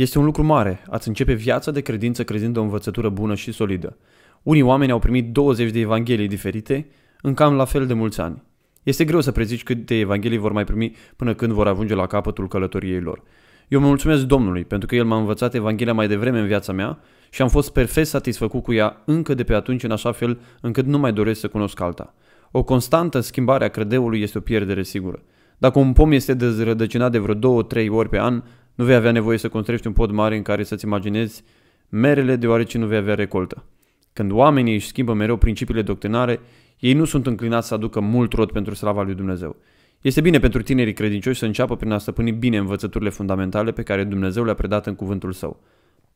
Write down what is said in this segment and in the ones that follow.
Este un lucru mare, ați începe viața de credință crezând o învățătură bună și solidă. Unii oameni au primit 20 de evanghelii diferite în cam la fel de mulți ani. Este greu să prezici câte evanghelii vor mai primi până când vor ajunge la capătul călătoriei lor. Eu mă mulțumesc Domnului pentru că El m-a învățat Evanghelia mai devreme în viața mea și am fost perfect satisfăcut cu ea încă de pe atunci în așa fel încât nu mai doresc să cunosc alta. O constantă schimbare a credeului este o pierdere sigură. Dacă un pom este dezrădăcinat de vreo două, trei ori pe an, nu vei avea nevoie să construiești un pod mare în care să-ți imaginezi merele deoarece nu vei avea recoltă. Când oamenii își schimbă mereu principiile doctrinare, ei nu sunt înclinați să aducă mult rod pentru slava lui Dumnezeu. Este bine pentru tinerii credincioși să înceapă prin a stăpâni bine învățăturile fundamentale pe care Dumnezeu le-a predat în cuvântul său.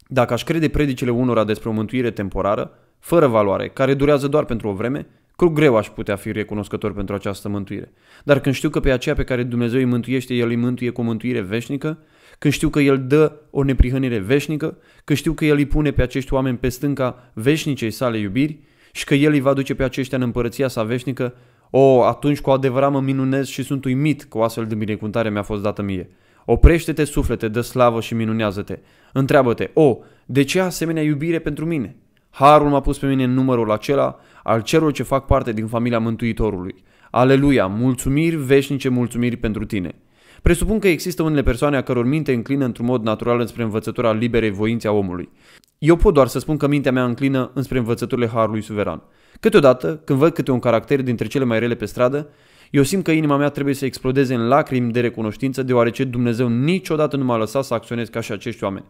Dacă aș crede predicile unora despre o mântuire temporară, fără valoare, care durează doar pentru o vreme, cu greu aș putea fi recunoscător pentru această mântuire. Dar când știu că pe aceea pe care Dumnezeu îi mântuiește, El îi mântuie cu o mântuire veșnică, când știu că El dă o neprihănire veșnică, când știu că El îi pune pe acești oameni pe stânca veșnicei sale iubiri și că El îi va duce pe aceștia în împărăția sa veșnică, o, oh, atunci cu adevărat mă minunez și sunt uimit că o astfel de binecuvântare mi-a fost dată mie. Oprește-te, suflete, dă slavă și minunează-te. Întreabă-te, o, oh, de ce asemenea iubire pentru mine? Harul m-a pus pe mine în numărul acela al celor ce fac parte din familia Mântuitorului. Aleluia! Mulțumiri veșnice, mulțumiri pentru tine! Presupun că există unele persoane a căror minte înclină într-un mod natural înspre învățătura liberei voințe a omului. Eu pot doar să spun că mintea mea înclină înspre învățăturile Harului Suveran. Câteodată, când văd câte un caracter dintre cele mai rele pe stradă, eu simt că inima mea trebuie să explodeze în lacrimi de recunoștință, deoarece Dumnezeu niciodată nu m-a lăsat să acționez ca și acești oameni.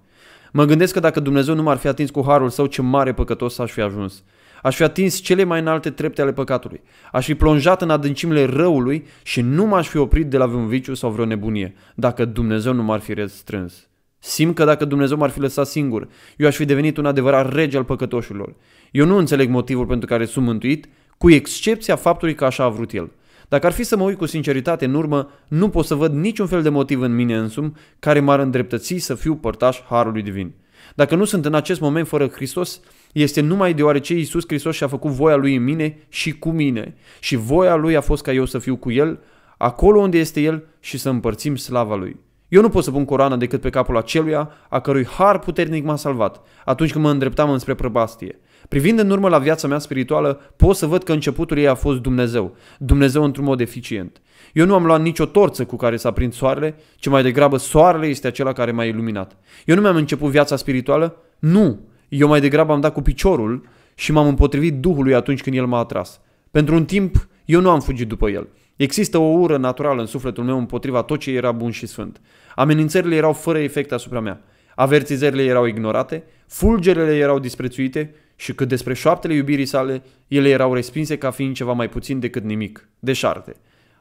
Mă gândesc că dacă Dumnezeu nu m-ar fi atins cu harul său, ce mare păcătos aș fi ajuns. Aș fi atins cele mai înalte trepte ale păcatului. Aș fi plonjat în adâncimile răului și nu m-aș fi oprit de la vreun viciu sau vreo nebunie, dacă Dumnezeu nu m-ar fi restrâns. Simt că dacă Dumnezeu m-ar fi lăsat singur, eu aș fi devenit un adevărat rege al păcătoșilor. Eu nu înțeleg motivul pentru care sunt mântuit, cu excepția faptului că așa a vrut El – dacă ar fi să mă uit cu sinceritate în urmă, nu pot să văd niciun fel de motiv în mine însumi care m-ar îndreptăți să fiu părtaș harului divin. Dacă nu sunt în acest moment fără Hristos, este numai deoarece Iisus Hristos și-a făcut voia Lui în mine și cu mine și voia Lui a fost ca eu să fiu cu El, acolo unde este El și să împărțim slava Lui. Eu nu pot să pun corana decât pe capul aceluia a cărui har puternic m-a salvat atunci când mă îndreptam înspre prăbastie. Privind în urmă la viața mea spirituală, pot să văd că începutul ei a fost Dumnezeu. Dumnezeu într-un mod eficient. Eu nu am luat nicio torță cu care să prins soarele, ci mai degrabă soarele este acela care m-a iluminat. Eu nu mi-am început viața spirituală? Nu! Eu mai degrabă am dat cu piciorul și m-am împotrivit Duhului atunci când El m-a atras. Pentru un timp, eu nu am fugit după El. Există o ură naturală în sufletul meu împotriva tot ce era bun și sfânt. Amenințările erau fără efect asupra mea. Avertizările erau ignorate, fulgerele erau disprețuite și cât despre șoaptele iubirii sale, ele erau respinse ca fiind ceva mai puțin decât nimic, deșarte.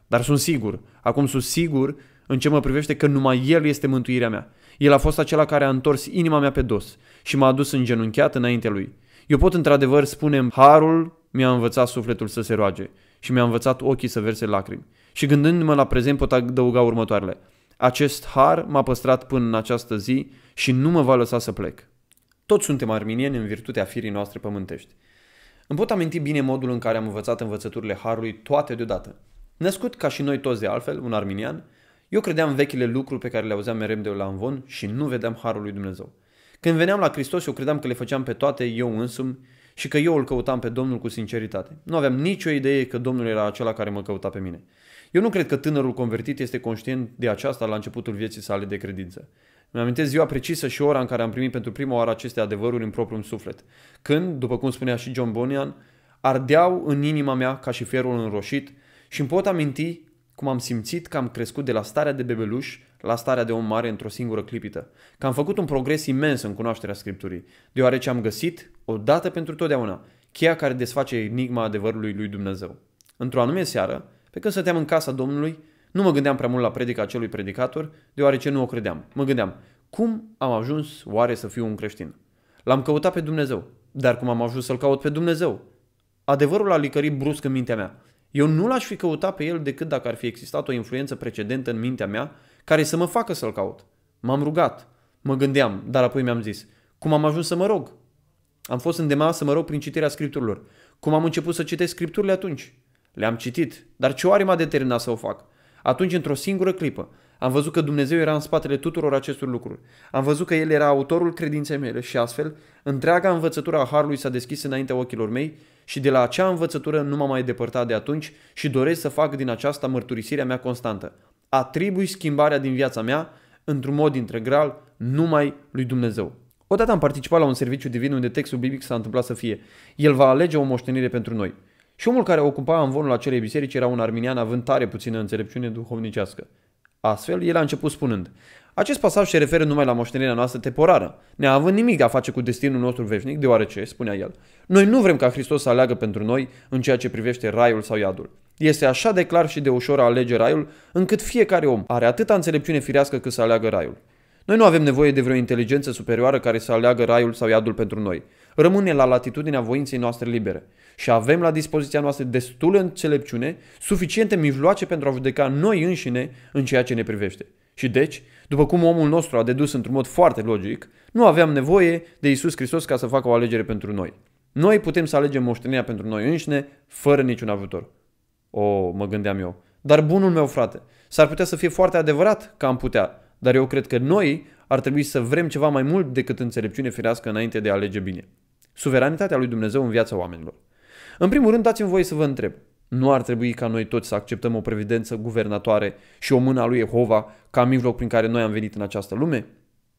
Dar sunt sigur, acum sunt sigur în ce mă privește că numai El este mântuirea mea. El a fost acela care a întors inima mea pe dos și m-a adus genunchiat înaintea Lui. Eu pot într-adevăr spune, Harul mi-a învățat sufletul să se roage și mi-a învățat ochii să verse lacrimi. Și gândându-mă la prezent pot adăuga următoarele. Acest har m-a păstrat până în această zi și nu mă va lăsa să plec. Toți suntem arminieni în virtutea firii noastre pământești. Îmi pot aminti bine modul în care am învățat învățăturile Harului toate deodată. Născut ca și noi toți de altfel, un arminian, eu credeam vechile lucruri pe care le auzeam mereu de la învon și nu vedeam Harul lui Dumnezeu. Când veneam la Hristos, eu credeam că le făceam pe toate eu însumi și că eu îl căutam pe Domnul cu sinceritate. Nu aveam nicio idee că Domnul era acela care mă căuta pe mine. Eu nu cred că tânărul convertit este conștient de aceasta la începutul vieții sale de credință. Îmi amintesc ziua precisă și ora în care am primit pentru prima oară aceste adevăruri în propriul suflet. Când, după cum spunea și John Bonian, ardeau în inima mea ca și fierul înroșit și îmi pot aminti cum am simțit că am crescut de la starea de bebeluș la starea de om mare într-o singură clipită, că am făcut un progres imens în cunoașterea Scripturii, deoarece am găsit, o dată pentru totdeauna, cheia care desface enigma adevărului lui Dumnezeu. Într-o anume seară, pe când stăteam în casa Domnului, nu mă gândeam prea mult la predica acelui predicator, deoarece nu o credeam. Mă gândeam, cum am ajuns oare să fiu un creștin? L-am căutat pe Dumnezeu, dar cum am ajuns să-L caut pe Dumnezeu? Adevărul a licărit brusc în mintea mea. Eu nu l-aș fi căutat pe el decât dacă ar fi existat o influență precedentă în mintea mea care să mă facă să-l caut. M-am rugat, mă gândeam, dar apoi mi-am zis, cum am ajuns să mă rog? Am fost îndemnat să mă rog prin citirea scripturilor. Cum am început să citesc scripturile atunci? Le-am citit, dar ce oare m-a determinat să o fac? Atunci, într-o singură clipă, am văzut că Dumnezeu era în spatele tuturor acestor lucruri. Am văzut că El era autorul credinței mele și astfel, întreaga învățătură a Harului s-a deschis înaintea ochilor mei și de la acea învățătură nu m-am mai depărtat de atunci și doresc să fac din aceasta mărturisirea mea constantă. Atribui schimbarea din viața mea într-un mod integral numai lui Dumnezeu. Odată am participat la un serviciu divin unde textul biblic s-a întâmplat să fie. El va alege o moștenire pentru noi. Și omul care ocupa amvonul acelei biserici era un arminian având tare puțină înțelepciune duhovnicească. Astfel, el a început spunând, acest pasaj se referă numai la moștenirea noastră temporară, neavând nimic de a face cu destinul nostru veșnic, deoarece, spunea el, noi nu vrem ca Hristos să aleagă pentru noi în ceea ce privește raiul sau iadul. Este așa de clar și de ușor a alege raiul, încât fiecare om are atâta înțelepciune firească cât să aleagă raiul. Noi nu avem nevoie de vreo inteligență superioară care să aleagă raiul sau iadul pentru noi rămâne la latitudinea voinței noastre libere. Și avem la dispoziția noastră destulă înțelepciune, suficiente mijloace pentru a judeca noi înșine în ceea ce ne privește. Și deci, după cum omul nostru a dedus într-un mod foarte logic, nu aveam nevoie de Isus Hristos ca să facă o alegere pentru noi. Noi putem să alegem moștenirea pentru noi înșine, fără niciun ajutor. O, mă gândeam eu. Dar bunul meu frate, s-ar putea să fie foarte adevărat că am putea, dar eu cred că noi ar trebui să vrem ceva mai mult decât înțelepciune firească înainte de a alege bine suveranitatea lui Dumnezeu în viața oamenilor. În primul rând, dați-mi voie să vă întreb. Nu ar trebui ca noi toți să acceptăm o previdență guvernatoare și o mână a lui Jehova ca mijloc prin care noi am venit în această lume?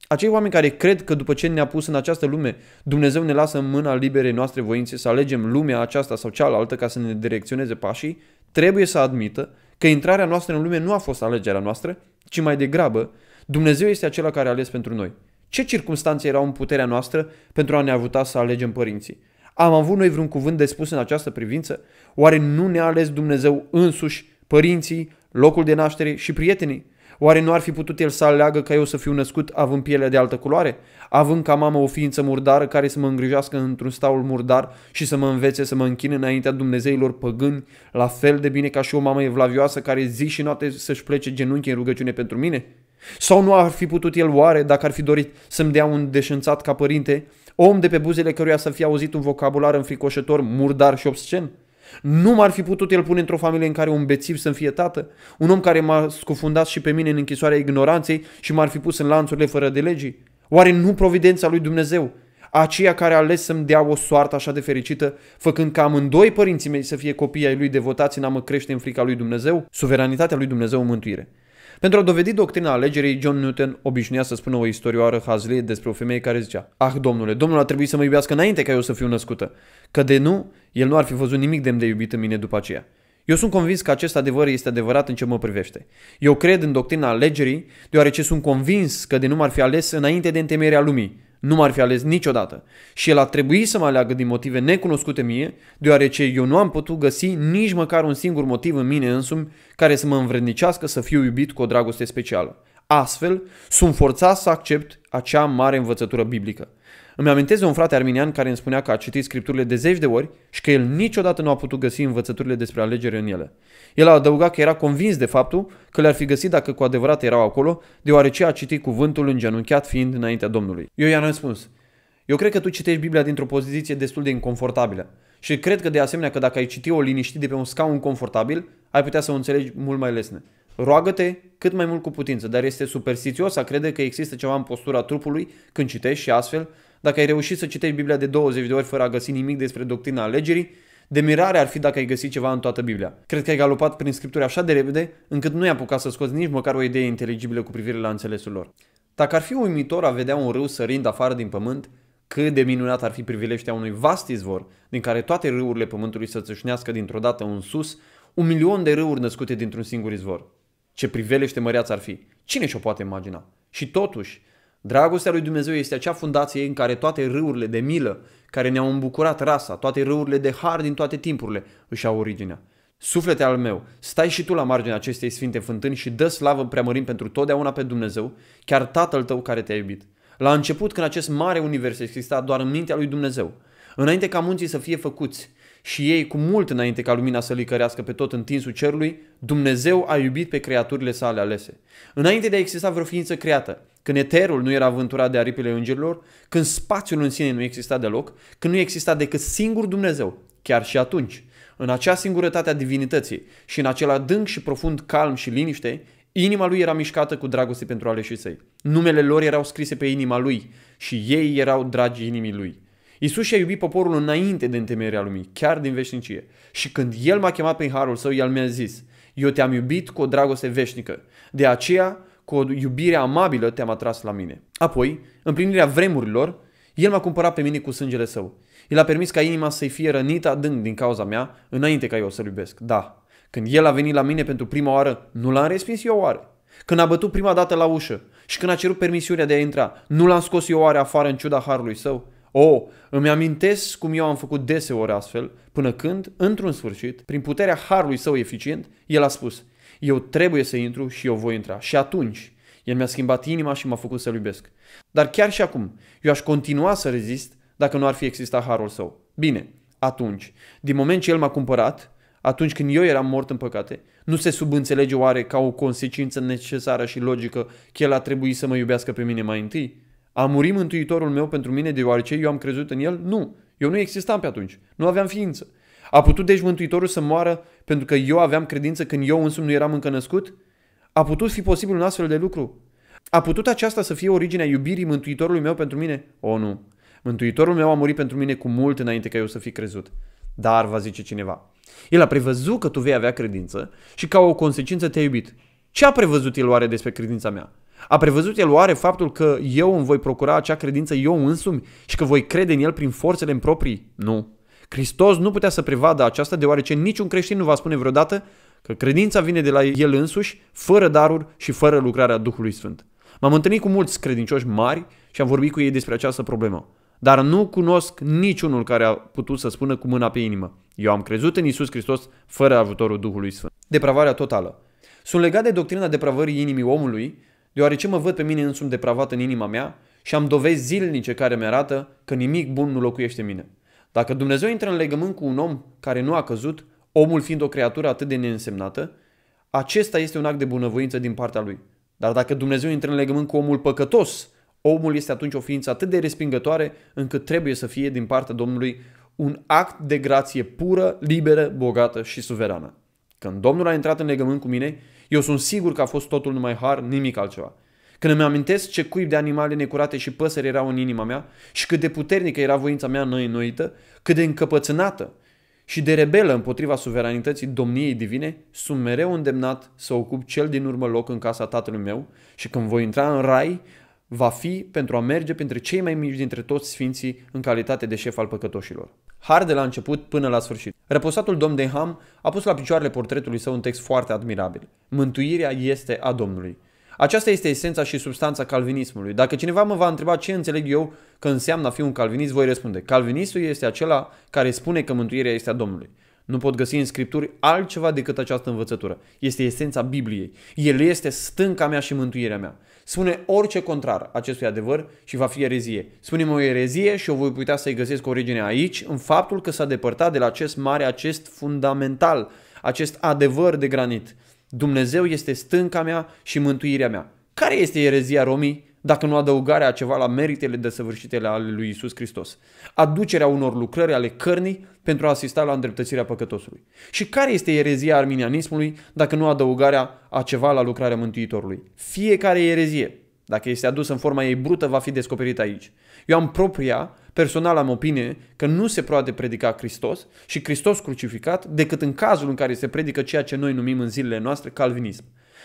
Acei oameni care cred că după ce ne-a pus în această lume, Dumnezeu ne lasă în mâna liberei noastre voințe să alegem lumea aceasta sau cealaltă ca să ne direcționeze pașii, trebuie să admită că intrarea noastră în lume nu a fost alegerea noastră, ci mai degrabă Dumnezeu este acela care a ales pentru noi. Ce circunstanțe erau în puterea noastră pentru a ne ajuta să alegem părinții? Am avut noi vreun cuvânt de spus în această privință? Oare nu ne-a ales Dumnezeu însuși părinții, locul de naștere și prietenii? Oare nu ar fi putut el să aleagă ca eu să fiu născut având pielea de altă culoare? Având ca mamă o ființă murdară care să mă îngrijească într-un staul murdar și să mă învețe să mă închin înaintea Dumnezeilor păgâni, la fel de bine ca și o mamă evlavioasă care zi și noapte să-și plece genunchi în rugăciune pentru mine? Sau nu ar fi putut el oare, dacă ar fi dorit să-mi dea un deșânțat ca părinte, om de pe buzele căruia să fie auzit un vocabular înfricoșător, murdar și obscen? Nu m-ar fi putut el pune într-o familie în care un bețiv să-mi fie tată? Un om care m-a scufundat și pe mine în închisoarea ignoranței și m-ar fi pus în lanțurile fără de legii? Oare nu providența lui Dumnezeu? Aceea care a ales să-mi dea o soartă așa de fericită, făcând ca amândoi părinții mei să fie copii ai lui devotați în a mă crește în frica lui Dumnezeu? Suveranitatea lui Dumnezeu în mântuire. Pentru a dovedi doctrina alegerii, John Newton obișnuia să spună o istorioară hazlie despre o femeie care zicea Ah, domnule, domnul a trebuit să mă iubească înainte ca eu să fiu născută, că de nu, el nu ar fi văzut nimic demn de iubit în mine după aceea. Eu sunt convins că acest adevăr este adevărat în ce mă privește. Eu cred în doctrina alegerii, deoarece sunt convins că de nu m-ar fi ales înainte de întemeierea lumii, nu m-ar fi ales niciodată. Și el a trebuit să mă aleagă din motive necunoscute mie, deoarece eu nu am putut găsi nici măcar un singur motiv în mine însumi care să mă învrednicească să fiu iubit cu o dragoste specială. Astfel, sunt forțat să accept acea mare învățătură biblică. Îmi amintesc de un frate arminian care îmi spunea că a citit scripturile de zeci de ori și că el niciodată nu a putut găsi învățăturile despre alegere în ele. El a adăugat că era convins de faptul că le-ar fi găsit dacă cu adevărat erau acolo, deoarece a citit cuvântul îngenunchiat fiind înaintea Domnului. Eu i-am răspuns, eu cred că tu citești Biblia dintr-o poziție destul de inconfortabilă și cred că de asemenea că dacă ai citi-o liniștit de pe un scaun confortabil, ai putea să o înțelegi mult mai lesne. Roagă-te cât mai mult cu putință, dar este superstițios a crede că există ceva în postura trupului când citești și astfel dacă ai reușit să citești Biblia de 20 de ori fără a găsi nimic despre doctrina alegerii, de mirare ar fi dacă ai găsit ceva în toată Biblia. Cred că ai galopat prin scripturi așa de repede, încât nu i-a apucat să scoți nici măcar o idee inteligibilă cu privire la înțelesul lor. Dacă ar fi uimitor a vedea un râu sărind afară din pământ, cât de minunat ar fi privileștea unui vast izvor, din care toate râurile pământului să țâșnească dintr-o dată în sus, un milion de râuri născute dintr-un singur izvor. Ce privelește măreață ar fi! Cine și-o poate imagina? Și totuși, Dragostea lui Dumnezeu este acea fundație în care toate râurile de milă care ne-au îmbucurat rasa, toate râurile de har din toate timpurile își au originea. Suflete al meu, stai și tu la marginea acestei sfinte fântâni și dă slavă preamărim pentru totdeauna pe Dumnezeu, chiar Tatăl tău care te-a iubit. La început, când acest mare univers exista doar în mintea lui Dumnezeu, înainte ca munții să fie făcuți și ei cu mult înainte ca lumina să licărească pe tot întinsul cerului, Dumnezeu a iubit pe creaturile sale alese. Înainte de a exista vreo ființă creată, când eterul nu era vânturat de aripile îngerilor, când spațiul în sine nu exista deloc, când nu exista decât singur Dumnezeu, chiar și atunci, în acea singurătate a divinității și în acel adânc și profund calm și liniște, inima lui era mișcată cu dragoste pentru aleșii săi. Numele lor erau scrise pe inima lui și ei erau dragi inimii lui. Isus și-a iubit poporul înainte de întemeierea lumii, chiar din veșnicie. Și când El m-a chemat prin harul său, El mi-a zis, eu te-am iubit cu o dragoste veșnică. De aceea, cu o iubire amabilă te-am atras la mine. Apoi, în plinirea vremurilor, el m-a cumpărat pe mine cu sângele său. El a permis ca inima să-i fie rănită adânc din cauza mea, înainte ca eu să-l iubesc. Da, când el a venit la mine pentru prima oară, nu l-am respins eu oare? Când a bătut prima dată la ușă și când a cerut permisiunea de a intra, nu l-am scos eu oare afară în ciuda harului său? O, oh, îmi amintesc cum eu am făcut deseori astfel, până când, într-un sfârșit, prin puterea harului său eficient, el a spus – eu trebuie să intru și eu voi intra. Și atunci, el mi-a schimbat inima și m-a făcut să-L iubesc. Dar chiar și acum, eu aș continua să rezist dacă nu ar fi existat harul său. Bine, atunci, din moment ce El m-a cumpărat, atunci când eu eram mort în păcate, nu se subînțelege oare ca o consecință necesară și logică că El a trebuit să mă iubească pe mine mai întâi? A murit Mântuitorul meu pentru mine deoarece eu am crezut în El? Nu, eu nu existam pe atunci, nu aveam ființă. A putut deci Mântuitorul să moară pentru că eu aveam credință când eu însumi nu eram încă născut? A putut fi posibil un astfel de lucru? A putut aceasta să fie originea iubirii Mântuitorului meu pentru mine? O, nu. Mântuitorul meu a murit pentru mine cu mult înainte ca eu să fi crezut. Dar, va zice cineva, el a prevăzut că tu vei avea credință și ca o consecință te-a iubit. Ce a prevăzut el oare despre credința mea? A prevăzut el oare faptul că eu îmi voi procura acea credință eu însumi și că voi crede în el prin forțele în proprii? Nu. Hristos nu putea să prevadă aceasta deoarece niciun creștin nu va spune vreodată că credința vine de la el însuși, fără daruri și fără lucrarea Duhului Sfânt. M-am întâlnit cu mulți credincioși mari și am vorbit cu ei despre această problemă. Dar nu cunosc niciunul care a putut să spună cu mâna pe inimă. Eu am crezut în Isus Hristos fără ajutorul Duhului Sfânt. Depravarea totală. Sunt legat de doctrina depravării inimii omului, deoarece mă văd pe mine însumi depravat în inima mea și am dovezi zilnice care mi arată că nimic bun nu locuiește în mine. Dacă Dumnezeu intră în legământ cu un om care nu a căzut, omul fiind o creatură atât de neînsemnată, acesta este un act de bunăvoință din partea lui. Dar dacă Dumnezeu intră în legământ cu omul păcătos, omul este atunci o ființă atât de respingătoare încât trebuie să fie din partea Domnului un act de grație pură, liberă, bogată și suverană. Când Domnul a intrat în legământ cu mine, eu sunt sigur că a fost totul numai har, nimic altceva. Când îmi amintesc ce cuib de animale necurate și păsări erau în inima mea și cât de puternică era voința mea înnoită, cât de încăpățânată și de rebelă împotriva suveranității domniei divine, sunt mereu îndemnat să ocup cel din urmă loc în casa tatălui meu și când voi intra în rai, va fi pentru a merge printre cei mai mici dintre toți sfinții în calitate de șef al păcătoșilor. Har de la început până la sfârșit. Răposatul domn de Ham a pus la picioarele portretului său un text foarte admirabil. Mântuirea este a Domnului. Aceasta este esența și substanța calvinismului. Dacă cineva mă va întreba ce înțeleg eu că înseamnă a fi un calvinist, voi răspunde. Calvinistul este acela care spune că mântuirea este a Domnului. Nu pot găsi în scripturi altceva decât această învățătură. Este esența Bibliei. El este stânca mea și mântuirea mea. Spune orice contrar acestui adevăr și va fi erezie. Spune-mi o erezie și o voi putea să-i găsesc origine aici, în faptul că s-a depărtat de la acest mare, acest fundamental, acest adevăr de granit. Dumnezeu este stânca mea și mântuirea mea. Care este erezia romii dacă nu adăugarea a ceva la meritele desăvârșitele ale lui Isus Hristos? Aducerea unor lucrări ale cărnii pentru a asista la îndreptățirea păcătosului. Și care este erezia arminianismului dacă nu adăugarea a ceva la lucrarea Mântuitorului? Fiecare erezie, dacă este adusă în forma ei brută, va fi descoperită aici. Eu am propria Personal am opinie că nu se poate predica Hristos și Hristos crucificat decât în cazul în care se predică ceea ce noi numim în zilele noastre calvinism.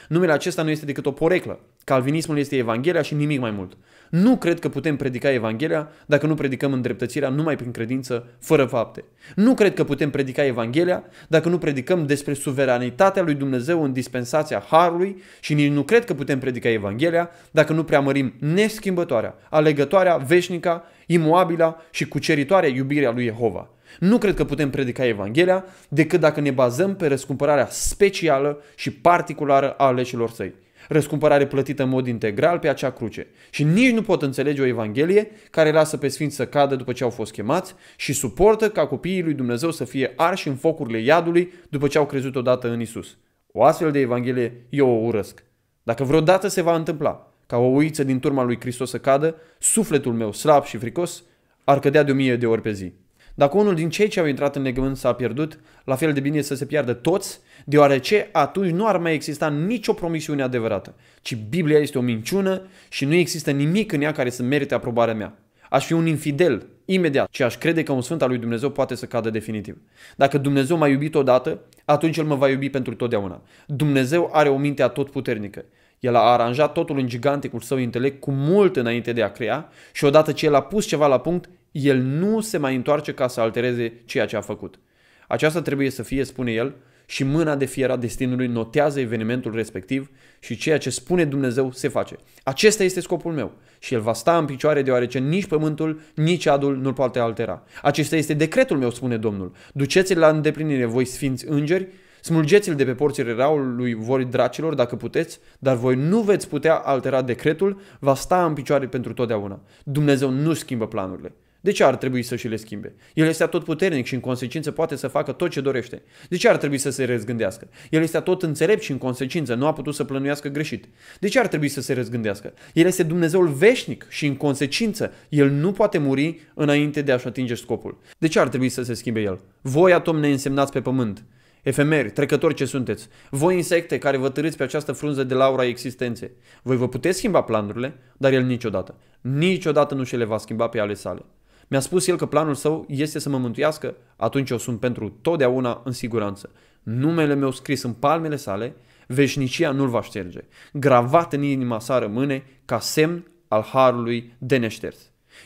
Numele acesta nu este decât o poreclă. Calvinismul este Evanghelia și nimic mai mult. Nu cred că putem predica Evanghelia dacă nu predicăm îndreptățirea numai prin credință, fără fapte. Nu cred că putem predica Evanghelia dacă nu predicăm despre suveranitatea lui Dumnezeu în dispensația Harului și nici nu cred că putem predica Evanghelia dacă nu preamărim neschimbătoarea, alegătoarea, veșnica, imoabila și cuceritoarea iubirea lui Jehova. Nu cred că putem predica Evanghelia decât dacă ne bazăm pe răscumpărarea specială și particulară a aleșilor săi. Răscumpărare plătită în mod integral pe acea cruce. Și nici nu pot înțelege o Evanghelie care lasă pe sfinți să cadă după ce au fost chemați și suportă ca copiii lui Dumnezeu să fie arși în focurile iadului după ce au crezut odată în Isus. O astfel de Evanghelie eu o urăsc. Dacă vreodată se va întâmpla ca o uiță din turma lui Hristos să cadă, sufletul meu slab și fricos ar cădea de o mie de ori pe zi. Dacă unul din cei ce au intrat în legământ s-a pierdut, la fel de bine să se piardă toți, deoarece atunci nu ar mai exista nicio promisiune adevărată, ci Biblia este o minciună și nu există nimic în ea care să merite aprobarea mea. Aș fi un infidel imediat și aș crede că un sfânt al lui Dumnezeu poate să cadă definitiv. Dacă Dumnezeu m-a iubit odată, atunci El mă va iubi pentru totdeauna. Dumnezeu are o minte atotputernică. El a aranjat totul în giganticul său intelect cu mult înainte de a crea și odată ce el a pus ceva la punct, el nu se mai întoarce ca să altereze ceea ce a făcut. Aceasta trebuie să fie, spune el, și mâna de fier a destinului notează evenimentul respectiv și ceea ce spune Dumnezeu se face. Acesta este scopul meu și el va sta în picioare deoarece nici pământul, nici adul nu-l poate altera. Acesta este decretul meu, spune Domnul. Duceți-l la îndeplinire, voi sfinți îngeri, Smulgeți-l de pe porțile raului voi dracilor dacă puteți, dar voi nu veți putea altera decretul, va sta în picioare pentru totdeauna. Dumnezeu nu schimbă planurile. De ce ar trebui să și le schimbe? El este tot puternic și în consecință poate să facă tot ce dorește. De ce ar trebui să se răzgândească? El este tot înțelept și în consecință nu a putut să plănuiască greșit. De ce ar trebui să se răzgândească? El este Dumnezeul veșnic și în consecință el nu poate muri înainte de a-și atinge scopul. De ce ar trebui să se schimbe el? Voi atom însemnați pe pământ, efemeri, trecători ce sunteți, voi insecte care vă târâți pe această frunză de laura existenței. Voi vă puteți schimba planurile, dar el niciodată, niciodată nu și le va schimba pe ale sale. Mi-a spus el că planul său este să mă mântuiască, atunci eu sunt pentru totdeauna în siguranță. Numele meu scris în palmele sale, veșnicia nu-l va șterge. Gravat în inima sa rămâne ca semn al harului de neșters.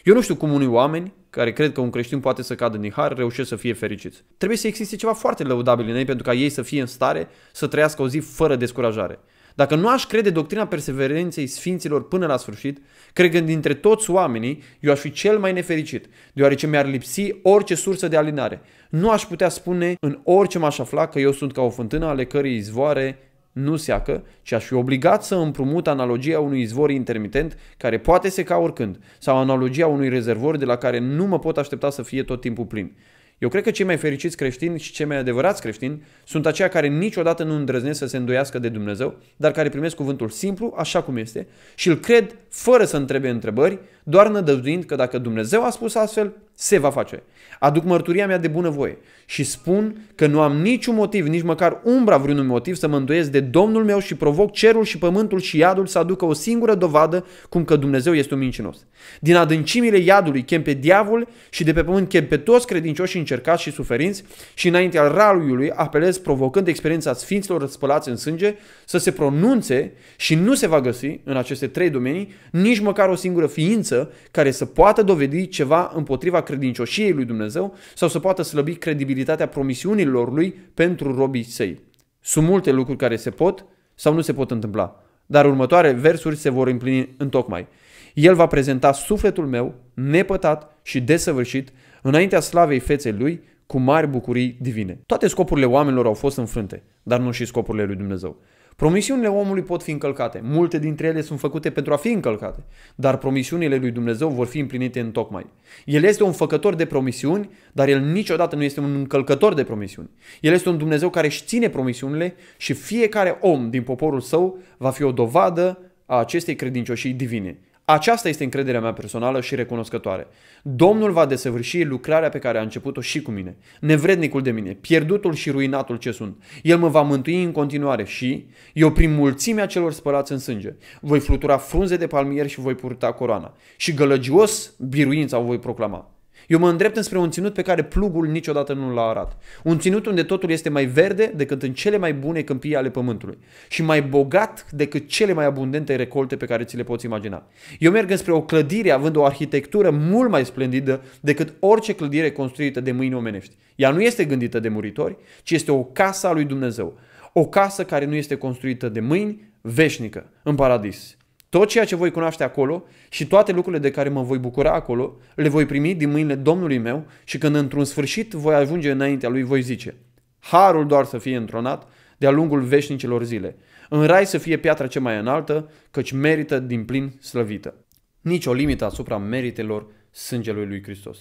Eu nu știu cum unii oameni care cred că un creștin poate să cadă din har reușesc să fie fericiți. Trebuie să existe ceva foarte lăudabil în ei pentru ca ei să fie în stare să trăiască o zi fără descurajare. Dacă nu aș crede doctrina perseverenței sfinților până la sfârșit, cred că dintre toți oamenii eu aș fi cel mai nefericit, deoarece mi-ar lipsi orice sursă de alinare. Nu aș putea spune în orice m-aș afla că eu sunt ca o fântână ale cărei izvoare nu seacă, ci aș fi obligat să împrumut analogia unui izvor intermitent care poate seca oricând, sau analogia unui rezervor de la care nu mă pot aștepta să fie tot timpul plin. Eu cred că cei mai fericiți creștini și cei mai adevărați creștini sunt aceia care niciodată nu îndrăznesc să se îndoiască de Dumnezeu, dar care primesc cuvântul simplu, așa cum este, și îl cred fără să întrebe întrebări, doar nădăjduind că dacă Dumnezeu a spus astfel, se va face. Aduc mărturia mea de bunăvoie și spun că nu am niciun motiv, nici măcar umbra vreunui motiv să mă îndoiesc de Domnul meu și provoc cerul și pământul și iadul să aducă o singură dovadă cum că Dumnezeu este un mincinos. Din adâncimile iadului chem pe diavol și de pe pământ chem pe toți credincioșii încercați și suferinți și înainte al raluiului apelez provocând experiența sfinților răspălați în sânge să se pronunțe și nu se va găsi în aceste trei domenii nici măcar o singură ființă credință care să poată dovedi ceva împotriva credincioșiei lui Dumnezeu sau să poată slăbi credibilitatea promisiunilor lui pentru robii săi. Sunt multe lucruri care se pot sau nu se pot întâmpla, dar următoare versuri se vor împlini în tocmai. El va prezenta sufletul meu nepătat și desăvârșit înaintea slavei feței lui cu mari bucurii divine. Toate scopurile oamenilor au fost înfrânte, dar nu și scopurile lui Dumnezeu. Promisiunile omului pot fi încălcate. Multe dintre ele sunt făcute pentru a fi încălcate. Dar promisiunile lui Dumnezeu vor fi împlinite în tocmai. El este un făcător de promisiuni, dar el niciodată nu este un încălcător de promisiuni. El este un Dumnezeu care își ține promisiunile și fiecare om din poporul său va fi o dovadă a acestei credincioșii divine. Aceasta este încrederea mea personală și recunoscătoare. Domnul va desăvârși lucrarea pe care a început-o și cu mine, nevrednicul de mine, pierdutul și ruinatul ce sunt. El mă va mântui în continuare și eu prin mulțimea celor spălați în sânge voi flutura frunze de palmier și voi purta coroana și gălăgios biruința o voi proclama. Eu mă îndrept înspre un ținut pe care plugul niciodată nu l-a arat. Un ținut unde totul este mai verde decât în cele mai bune câmpii ale pământului și mai bogat decât cele mai abundente recolte pe care ți le poți imagina. Eu merg înspre o clădire având o arhitectură mult mai splendidă decât orice clădire construită de mâini omenești. Ea nu este gândită de muritori, ci este o casă a lui Dumnezeu. O casă care nu este construită de mâini, veșnică, în paradis. Tot ceea ce voi cunoaște acolo și toate lucrurile de care mă voi bucura acolo, le voi primi din mâinile Domnului meu și când într-un sfârșit voi ajunge înaintea lui, voi zice, Harul doar să fie întronat de-a lungul veșnicilor zile. În rai să fie piatra cea mai înaltă, căci merită din plin slăvită. Nici o limită asupra meritelor sângelui lui Hristos.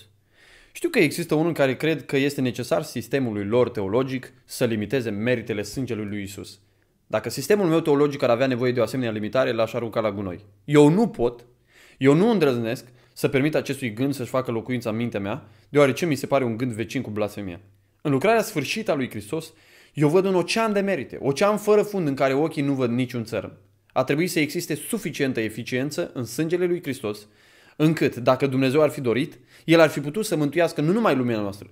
Știu că există unul care cred că este necesar sistemului lor teologic să limiteze meritele sângelui lui Isus – dacă sistemul meu teologic ar avea nevoie de o asemenea limitare, l-aș arunca la gunoi. Eu nu pot, eu nu îndrăznesc să permit acestui gând să-și facă locuința în mintea mea, deoarece mi se pare un gând vecin cu blasfemia. În lucrarea sfârșită a lui Hristos, eu văd un ocean de merite, ocean fără fund în care ochii nu văd niciun țărm. A trebuit să existe suficientă eficiență în sângele lui Hristos, încât, dacă Dumnezeu ar fi dorit, El ar fi putut să mântuiască nu numai lumea noastră,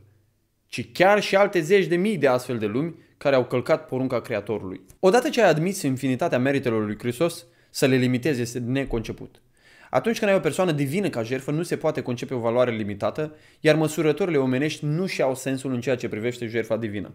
ci chiar și alte zeci de mii de astfel de lumi care au călcat porunca Creatorului. Odată ce ai admis infinitatea meritelor lui Hristos, să le limitezi este neconceput. Atunci când ai o persoană divină ca jertfă, nu se poate concepe o valoare limitată, iar măsurătorile omenești nu și-au sensul în ceea ce privește jertfa divină.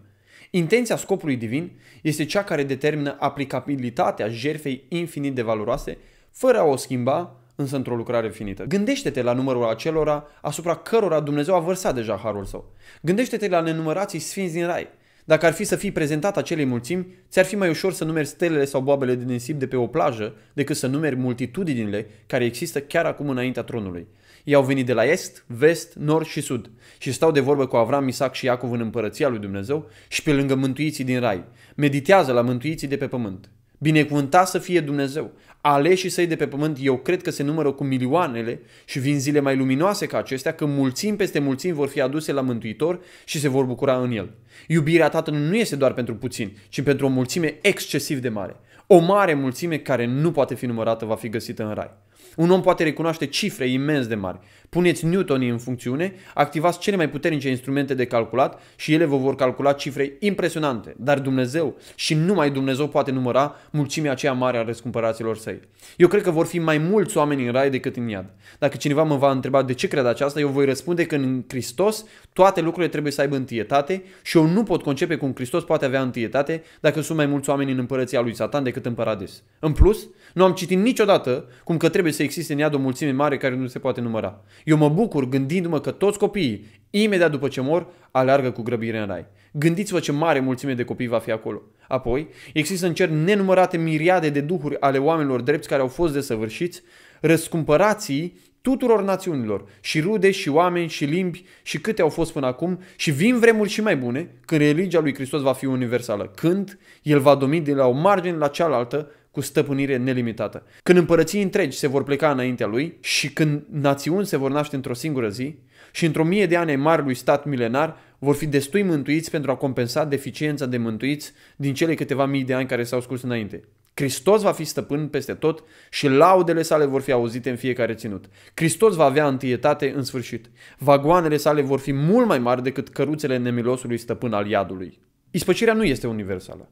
Intenția scopului divin este cea care determină aplicabilitatea jertfei infinit de valoroase, fără a o schimba, însă într-o lucrare finită. Gândește-te la numărul acelora asupra cărora Dumnezeu a vărsat deja harul său. Gândește-te la nenumărații sfinți din rai, dacă ar fi să fii prezentat acelei mulțimi, ți-ar fi mai ușor să numeri stelele sau boabele de nisip de pe o plajă decât să numeri multitudinile care există chiar acum înaintea tronului. Ei au venit de la est, vest, nord și sud și stau de vorbă cu Avram, Isaac și Iacov în împărăția lui Dumnezeu și pe lângă mântuiții din rai. Meditează la mântuiții de pe pământ. Binecuvântat să fie Dumnezeu. Aleșii săi de pe pământ, eu cred că se numără cu milioanele și vin zile mai luminoase ca acestea, că mulțim peste mulțim vor fi aduse la Mântuitor și se vor bucura în el. Iubirea Tatălui nu este doar pentru puțin, ci pentru o mulțime excesiv de mare. O mare mulțime care nu poate fi numărată va fi găsită în rai. Un om poate recunoaște cifre imens de mari. Puneți Newton în funcțiune, activați cele mai puternice instrumente de calculat și ele vă vor calcula cifre impresionante. Dar Dumnezeu și numai Dumnezeu poate număra mulțimea aceea mare a răscumpăraților săi. Eu cred că vor fi mai mulți oameni în rai decât în iad. Dacă cineva mă va întreba de ce cred aceasta, eu voi răspunde că în Hristos toate lucrurile trebuie să aibă întâietate și eu nu pot concepe cum Hristos poate avea întâietate dacă sunt mai mulți oameni în împărăția lui Satan decât în paradis. În plus, nu am citit niciodată cum că trebuie să existe în iad o mulțime mare care nu se poate număra. Eu mă bucur gândindu-mă că toți copiii, imediat după ce mor, aleargă cu grăbire în rai. Gândiți-vă ce mare mulțime de copii va fi acolo. Apoi, există în cer nenumărate miriade de duhuri ale oamenilor drepți care au fost desăvârșiți, răscumpărații tuturor națiunilor, și rude, și oameni, și limbi, și câte au fost până acum, și vin vremuri și mai bune, când religia lui Hristos va fi universală, când el va domni de la o margine la cealaltă cu stăpânire nelimitată. Când împărății întregi se vor pleca înaintea lui și când națiuni se vor naște într-o singură zi și într-o mie de ani ai marului stat milenar, vor fi destui mântuiți pentru a compensa deficiența de mântuiți din cele câteva mii de ani care s-au scurs înainte. Hristos va fi stăpân peste tot și laudele sale vor fi auzite în fiecare ținut. Hristos va avea întâietate în sfârșit. Vagoanele sale vor fi mult mai mari decât căruțele nemilosului stăpân al iadului. Ispăcirea nu este universală.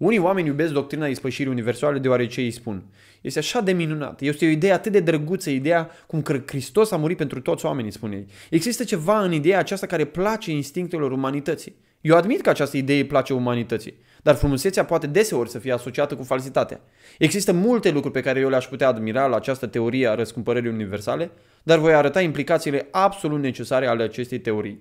Unii oameni iubesc doctrina ispășirii universale deoarece îi spun. Este așa de minunat. Este o idee atât de drăguță, ideea cum că Hristos a murit pentru toți oamenii, spune ei. Există ceva în ideea aceasta care place instinctelor umanității. Eu admit că această idee place umanității, dar frumusețea poate deseori să fie asociată cu falsitatea. Există multe lucruri pe care eu le-aș putea admira la această teorie a răscumpărării universale, dar voi arăta implicațiile absolut necesare ale acestei teorii.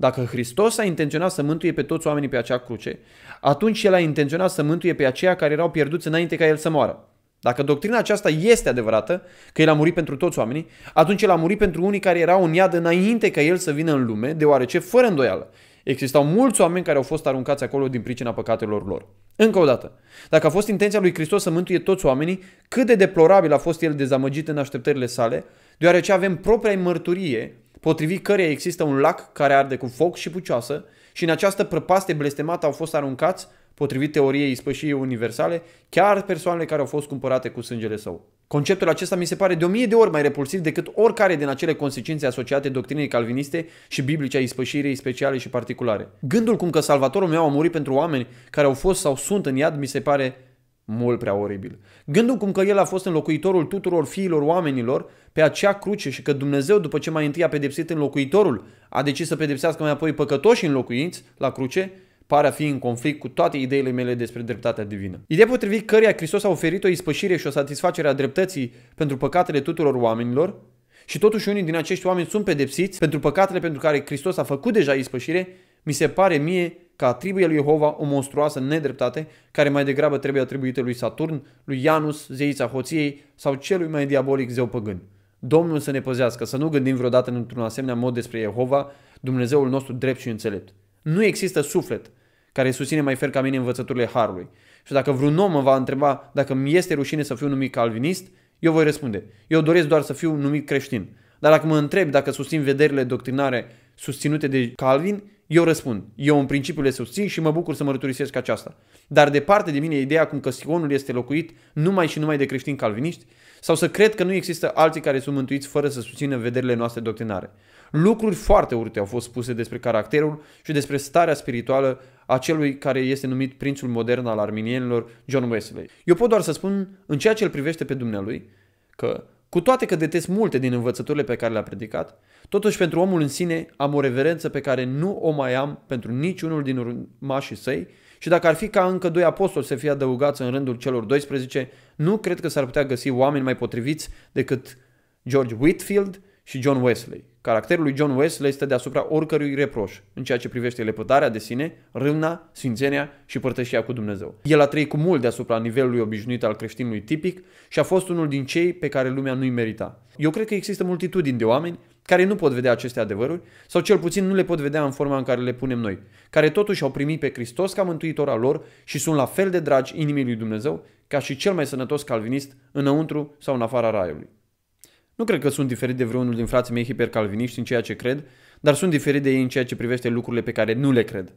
Dacă Hristos a intenționat să mântuie pe toți oamenii pe acea cruce, atunci El a intenționat să mântuie pe aceia care erau pierduți înainte ca El să moară. Dacă doctrina aceasta este adevărată, că El a murit pentru toți oamenii, atunci El a murit pentru unii care erau în iad înainte ca El să vină în lume, deoarece, fără îndoială, existau mulți oameni care au fost aruncați acolo din pricina păcatelor lor. Încă o dată, dacă a fost intenția lui Hristos să mântuie toți oamenii, cât de deplorabil a fost El dezamăgit în așteptările sale, deoarece avem propria mărturie potrivit căreia există un lac care arde cu foc și pucioasă și în această prăpaste blestemată au fost aruncați, potrivit teoriei ispășiei universale, chiar persoanele care au fost cumpărate cu sângele său. Conceptul acesta mi se pare de o mie de ori mai repulsiv decât oricare din acele consecințe asociate doctrinei calviniste și biblice a ispășirii speciale și particulare. Gândul cum că salvatorul meu a murit pentru oameni care au fost sau sunt în iad mi se pare mult prea oribil. Gândul cum că el a fost înlocuitorul tuturor fiilor oamenilor pe acea cruce și că Dumnezeu, după ce mai întâi a pedepsit înlocuitorul, a decis să pedepsească mai apoi păcătoși înlocuiți la cruce, pare a fi în conflict cu toate ideile mele despre dreptatea divină. Ideea potrivit căreia Hristos a oferit o ispășire și o satisfacere a dreptății pentru păcatele tuturor oamenilor, și totuși unii din acești oameni sunt pedepsiți pentru păcatele pentru care Hristos a făcut deja ispășire, mi se pare mie că atribuie lui Jehova o monstruoasă nedreptate care mai degrabă trebuie atribuită lui Saturn, lui Janus, zeița hoției sau celui mai diabolic zeu păgân. Domnul să ne păzească, să nu gândim vreodată într-un asemenea mod despre Jehova, Dumnezeul nostru drept și înțelept. Nu există suflet care susține mai fer ca mine învățăturile Harului. Și dacă vreun om mă va întreba dacă mi este rușine să fiu numit calvinist, eu voi răspunde, eu doresc doar să fiu numit creștin. Dar dacă mă întreb dacă susțin vederile doctrinare susținute de Calvin, eu răspund, eu în principiu le susțin și mă bucur să mărturisesc aceasta. Dar departe de mine ideea cum că Sionul este locuit numai și numai de creștini calviniști sau să cred că nu există alții care sunt mântuiți fără să susțină vederile noastre doctrinare. Lucruri foarte urte au fost spuse despre caracterul și despre starea spirituală a celui care este numit prințul modern al arminienilor, John Wesley. Eu pot doar să spun, în ceea ce îl privește pe dumnealui, că, cu toate că detest multe din învățăturile pe care le-a predicat, Totuși, pentru omul în sine am o reverență pe care nu o mai am pentru niciunul din urmașii săi și dacă ar fi ca încă doi apostoli să fie adăugați în rândul celor 12, nu cred că s-ar putea găsi oameni mai potriviți decât George Whitfield și John Wesley. Caracterul lui John Wesley este deasupra oricărui reproș în ceea ce privește lepădarea de sine, râna, sfințenia și părtășia cu Dumnezeu. El a trăit cu mult deasupra nivelului obișnuit al creștinului tipic și a fost unul din cei pe care lumea nu-i merita. Eu cred că există multitudini de oameni care nu pot vedea aceste adevăruri, sau cel puțin nu le pot vedea în forma în care le punem noi, care totuși au primit pe Hristos ca mântuitor al lor și sunt la fel de dragi inimii lui Dumnezeu ca și cel mai sănătos calvinist înăuntru sau în afara raiului. Nu cred că sunt diferit de vreunul din frații mei hipercalviniști în ceea ce cred, dar sunt diferit de ei în ceea ce privește lucrurile pe care nu le cred.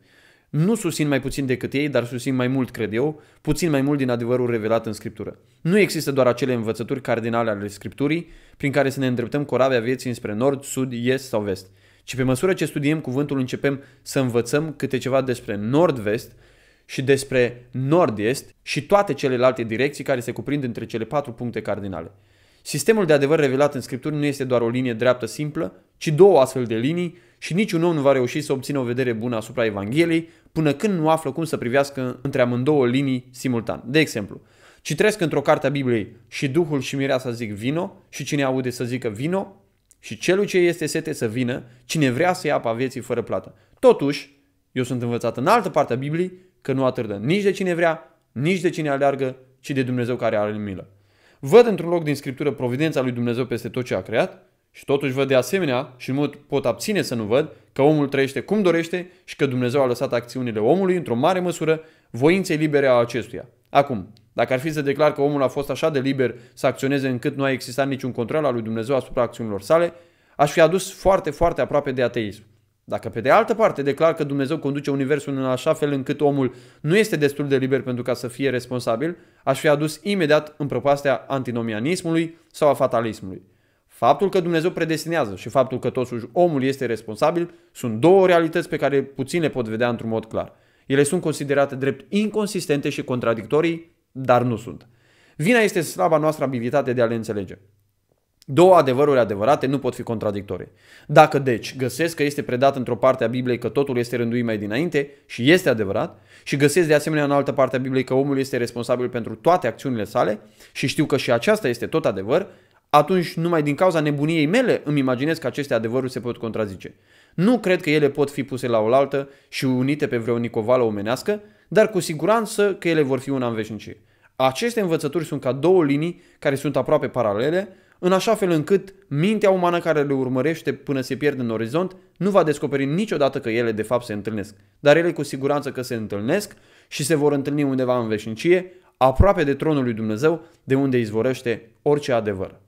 Nu susțin mai puțin decât ei, dar susțin mai mult, cred eu, puțin mai mult din adevărul revelat în Scriptură. Nu există doar acele învățături cardinale ale Scripturii prin care să ne îndreptăm corabia vieții înspre nord, sud, est sau vest, ci pe măsură ce studiem cuvântul începem să învățăm câte ceva despre nord-vest și despre nord-est și toate celelalte direcții care se cuprind între cele patru puncte cardinale. Sistemul de adevăr revelat în Scripturi nu este doar o linie dreaptă simplă, ci două astfel de linii și niciun om nu va reuși să obțină o vedere bună asupra Evangheliei până când nu află cum să privească între amândouă linii simultan. De exemplu, citesc într-o carte a Bibliei și Duhul și să zic vino și cine aude să zică vino și celui ce este sete să vină, cine vrea să ia apa vieții fără plată. Totuși, eu sunt învățat în altă parte a Bibliei că nu atârdă nici de cine vrea, nici de cine aleargă, ci de Dumnezeu care are milă. Văd într-un loc din Scriptură providența lui Dumnezeu peste tot ce a creat și totuși văd de asemenea și nu pot abține să nu văd că omul trăiește cum dorește și că Dumnezeu a lăsat acțiunile omului într-o mare măsură voinței libere a acestuia. Acum, dacă ar fi să declar că omul a fost așa de liber să acționeze încât nu a existat niciun control al lui Dumnezeu asupra acțiunilor sale, aș fi adus foarte, foarte aproape de ateism. Dacă pe de altă parte declar că Dumnezeu conduce universul în așa fel încât omul nu este destul de liber pentru ca să fie responsabil, aș fi adus imediat în prăpastea antinomianismului sau a fatalismului. Faptul că Dumnezeu predestinează și faptul că totuși omul este responsabil sunt două realități pe care puțin le pot vedea într-un mod clar. Ele sunt considerate drept inconsistente și contradictorii, dar nu sunt. Vina este slaba noastră abilitate de a le înțelege. Două adevăruri adevărate nu pot fi contradictorii. Dacă deci găsesc că este predat într-o parte a Bibliei că totul este rânduit mai dinainte și este adevărat și găsesc de asemenea în altă parte a Bibliei că omul este responsabil pentru toate acțiunile sale și știu că și aceasta este tot adevăr, atunci numai din cauza nebuniei mele îmi imaginez că aceste adevăruri se pot contrazice. Nu cred că ele pot fi puse la oaltă și unite pe vreo nicovală omenească, dar cu siguranță că ele vor fi una în veșnicie. Aceste învățături sunt ca două linii care sunt aproape paralele, în așa fel încât mintea umană care le urmărește până se pierde în orizont nu va descoperi niciodată că ele de fapt se întâlnesc, dar ele cu siguranță că se întâlnesc și se vor întâlni undeva în veșnicie, aproape de tronul lui Dumnezeu, de unde izvorăște orice adevăr.